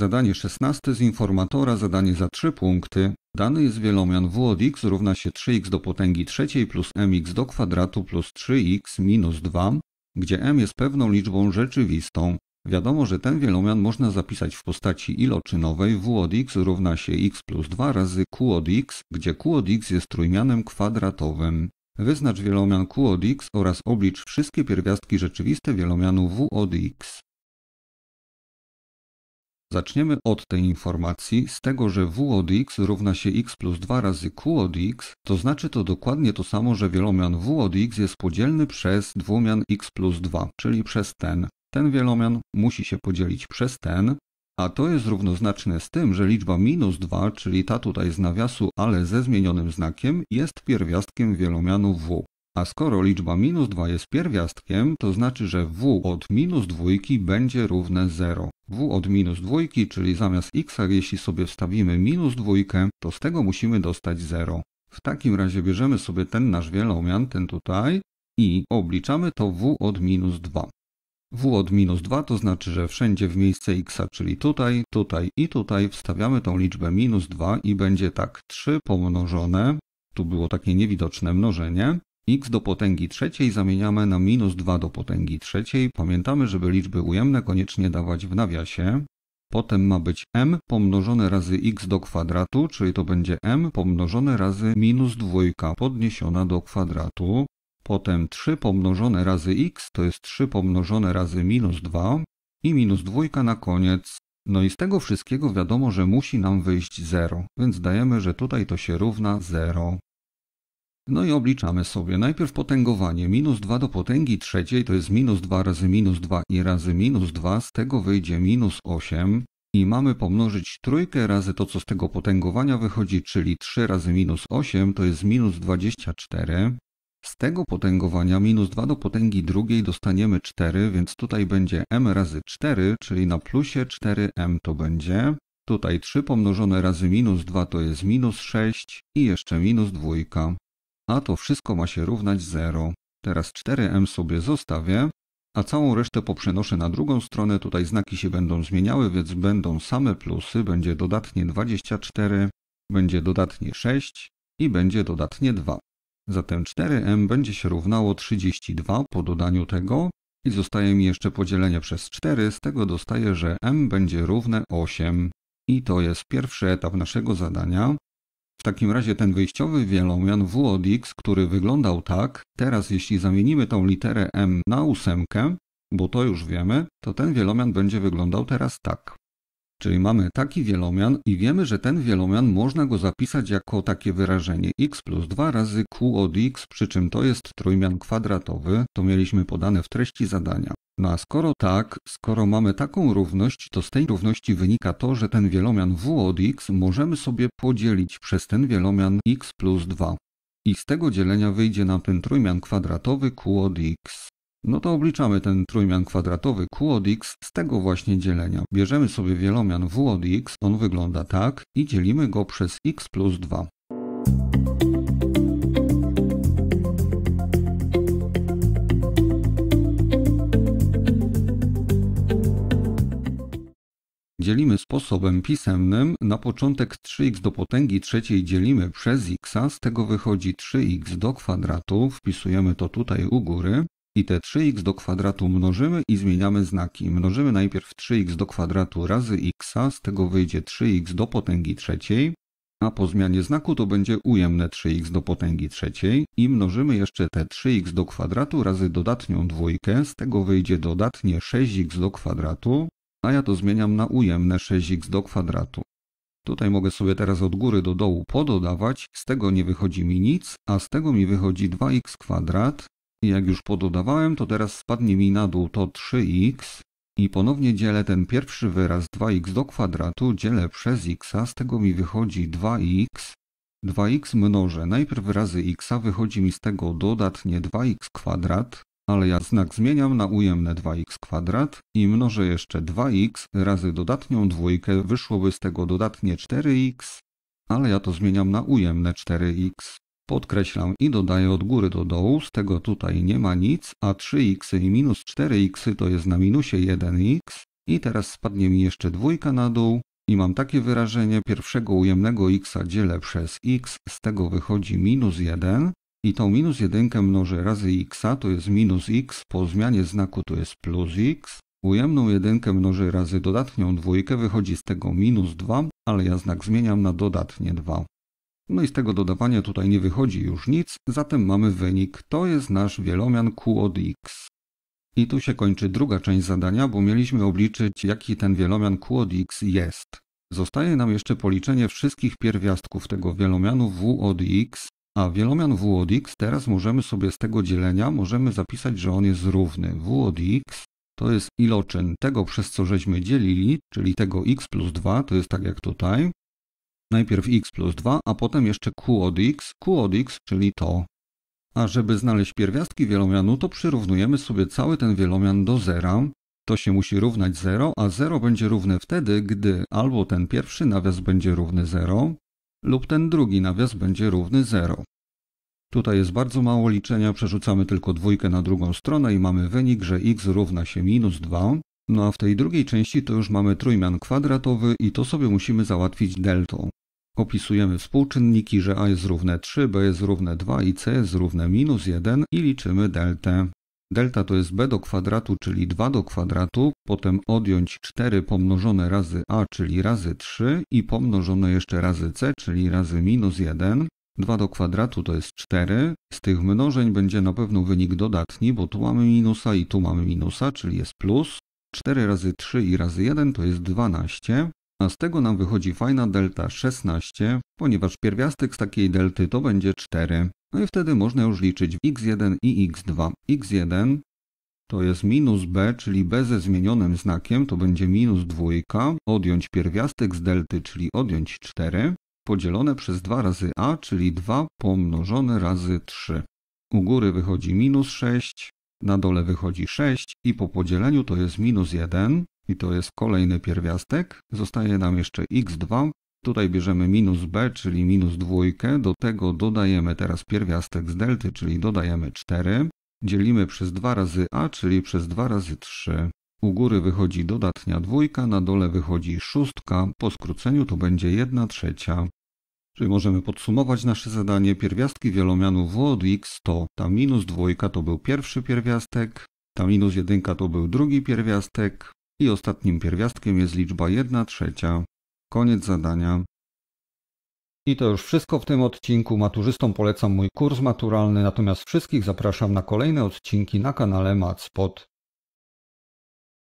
Zadanie 16 z informatora, zadanie za 3 punkty. Dany jest wielomian w od x równa się 3x do potęgi trzeciej plus mx do kwadratu plus 3x minus 2, gdzie m jest pewną liczbą rzeczywistą. Wiadomo, że ten wielomian można zapisać w postaci iloczynowej w od x równa się x plus 2 razy q od x, gdzie q od x jest trójmianem kwadratowym. Wyznacz wielomian q od x oraz oblicz wszystkie pierwiastki rzeczywiste wielomianu w od x. Zaczniemy od tej informacji, z tego, że w od x równa się x plus 2 razy q od x, to znaczy to dokładnie to samo, że wielomian w od x jest podzielny przez dwumian x plus 2, czyli przez ten. Ten wielomian musi się podzielić przez ten, a to jest równoznaczne z tym, że liczba minus 2, czyli ta tutaj z nawiasu, ale ze zmienionym znakiem, jest pierwiastkiem wielomianu w. A skoro liczba minus 2 jest pierwiastkiem, to znaczy, że w od minus dwójki będzie równe 0 w od minus dwójki, czyli zamiast x, jeśli sobie wstawimy minus dwójkę, to z tego musimy dostać 0. W takim razie bierzemy sobie ten nasz wielomian, ten tutaj, i obliczamy to w od minus 2. w od minus 2 to znaczy, że wszędzie w miejsce x, czyli tutaj, tutaj i tutaj wstawiamy tą liczbę minus 2 i będzie tak 3 pomnożone, tu było takie niewidoczne mnożenie, x do potęgi trzeciej zamieniamy na minus 2 do potęgi trzeciej. Pamiętamy, żeby liczby ujemne koniecznie dawać w nawiasie. Potem ma być m pomnożone razy x do kwadratu, czyli to będzie m pomnożone razy minus 2 podniesiona do kwadratu. Potem 3 pomnożone razy x to jest 3 pomnożone razy minus 2 i minus 2 na koniec. No i z tego wszystkiego wiadomo, że musi nam wyjść 0, więc dajemy, że tutaj to się równa 0. No i obliczamy sobie. Najpierw potęgowanie. Minus 2 do potęgi trzeciej to jest minus 2 razy minus 2 i razy minus 2. Z tego wyjdzie minus 8. I mamy pomnożyć trójkę razy to, co z tego potęgowania wychodzi, czyli 3 razy minus 8 to jest minus 24. Z tego potęgowania minus 2 do potęgi drugiej dostaniemy 4, więc tutaj będzie m razy 4, czyli na plusie 4m to będzie. Tutaj 3 pomnożone razy minus 2 to jest minus 6 i jeszcze minus 2 a to wszystko ma się równać 0. Teraz 4m sobie zostawię, a całą resztę poprzenoszę na drugą stronę. Tutaj znaki się będą zmieniały, więc będą same plusy. Będzie dodatnie 24, będzie dodatnie 6 i będzie dodatnie 2. Zatem 4m będzie się równało 32 po dodaniu tego i zostaje mi jeszcze podzielenie przez 4. Z tego dostaję, że m będzie równe 8. I to jest pierwszy etap naszego zadania. W takim razie ten wyjściowy wielomian w od x, który wyglądał tak, teraz jeśli zamienimy tą literę m na ósemkę, bo to już wiemy, to ten wielomian będzie wyglądał teraz tak. Czyli mamy taki wielomian i wiemy, że ten wielomian można go zapisać jako takie wyrażenie x plus 2 razy q od x, przy czym to jest trójmian kwadratowy, to mieliśmy podane w treści zadania. No a skoro tak, skoro mamy taką równość, to z tej równości wynika to, że ten wielomian w od x możemy sobie podzielić przez ten wielomian x plus 2. I z tego dzielenia wyjdzie nam ten trójmian kwadratowy q od x. No to obliczamy ten trójmian kwadratowy q od x z tego właśnie dzielenia. Bierzemy sobie wielomian w od x, on wygląda tak i dzielimy go przez x plus 2. dzielimy sposobem pisemnym. Na początek 3x do potęgi trzeciej dzielimy przez x, z tego wychodzi 3x do kwadratu, wpisujemy to tutaj u góry. I te 3x do kwadratu mnożymy i zmieniamy znaki. Mnożymy najpierw 3x do kwadratu razy x, z tego wyjdzie 3x do potęgi trzeciej, a po zmianie znaku to będzie ujemne 3x do potęgi trzeciej i mnożymy jeszcze te 3x do kwadratu razy dodatnią dwójkę, z tego wyjdzie dodatnie 6x do kwadratu, a ja to zmieniam na ujemne 6x do kwadratu. Tutaj mogę sobie teraz od góry do dołu pododawać, z tego nie wychodzi mi nic, a z tego mi wychodzi 2x kwadrat, jak już pododawałem, to teraz spadnie mi na dół to 3x i ponownie dzielę ten pierwszy wyraz 2x do kwadratu, dzielę przez x, z tego mi wychodzi 2x. 2x mnożę najpierw razy x, wychodzi mi z tego dodatnie 2x kwadrat, ale ja znak zmieniam na ujemne 2x kwadrat i mnożę jeszcze 2x razy dodatnią dwójkę, wyszłoby z tego dodatnie 4x, ale ja to zmieniam na ujemne 4x podkreślam i dodaję od góry do dołu, z tego tutaj nie ma nic, a 3x i minus 4x to jest na minusie 1x i teraz spadnie mi jeszcze dwójka na dół i mam takie wyrażenie pierwszego ujemnego x dzielę przez x, z tego wychodzi minus 1 i tą minus 1 mnożę razy x, to jest minus x, po zmianie znaku to jest plus x, Ujemną jedynkę mnożę razy dodatnią dwójkę, wychodzi z tego minus 2, ale ja znak zmieniam na dodatnie 2. No i z tego dodawania tutaj nie wychodzi już nic, zatem mamy wynik. To jest nasz wielomian Q od X. I tu się kończy druga część zadania, bo mieliśmy obliczyć, jaki ten wielomian Q od X jest. Zostaje nam jeszcze policzenie wszystkich pierwiastków tego wielomianu W od X, a wielomian W od X teraz możemy sobie z tego dzielenia, możemy zapisać, że on jest równy. W od X to jest iloczyn tego, przez co żeśmy dzielili, czyli tego X plus 2, to jest tak jak tutaj, Najpierw x plus 2, a potem jeszcze q od x, q od x, czyli to. A żeby znaleźć pierwiastki wielomianu, to przyrównujemy sobie cały ten wielomian do zera. To się musi równać 0, a 0 będzie równe wtedy, gdy albo ten pierwszy nawias będzie równy 0, lub ten drugi nawias będzie równy 0. Tutaj jest bardzo mało liczenia, przerzucamy tylko dwójkę na drugą stronę i mamy wynik, że x równa się minus 2. No a w tej drugiej części to już mamy trójmian kwadratowy i to sobie musimy załatwić deltą. Opisujemy współczynniki, że a jest równe 3, b jest równe 2 i c jest równe minus 1 i liczymy deltę. Delta to jest b do kwadratu, czyli 2 do kwadratu, potem odjąć 4 pomnożone razy a, czyli razy 3 i pomnożone jeszcze razy c, czyli razy minus 1. 2 do kwadratu to jest 4. Z tych mnożeń będzie na pewno wynik dodatni, bo tu mamy minusa i tu mamy minusa, czyli jest plus. 4 razy 3 i razy 1 to jest 12. A z tego nam wychodzi fajna delta 16, ponieważ pierwiastek z takiej delty to będzie 4. No i wtedy można już liczyć x1 i x2. x1 to jest minus b, czyli b ze zmienionym znakiem, to będzie minus 2, odjąć pierwiastek z delty, czyli odjąć 4, podzielone przez 2 razy a, czyli 2 pomnożone razy 3. U góry wychodzi minus 6, na dole wychodzi 6 i po podzieleniu to jest minus 1, i to jest kolejny pierwiastek. Zostaje nam jeszcze x2. Tutaj bierzemy minus b, czyli minus dwójkę. Do tego dodajemy teraz pierwiastek z delty, czyli dodajemy 4. Dzielimy przez 2 razy a, czyli przez 2 razy 3. U góry wychodzi dodatnia dwójka, na dole wychodzi szóstka. Po skróceniu to będzie 1 trzecia. Czyli możemy podsumować nasze zadanie. Pierwiastki wielomianu w od x to ta minus dwójka to był pierwszy pierwiastek, ta minus jedynka to był drugi pierwiastek, i ostatnim pierwiastkiem jest liczba 1 trzecia. Koniec zadania. I to już wszystko w tym odcinku. Maturzystom polecam mój kurs maturalny, natomiast wszystkich zapraszam na kolejne odcinki na kanale Matspot.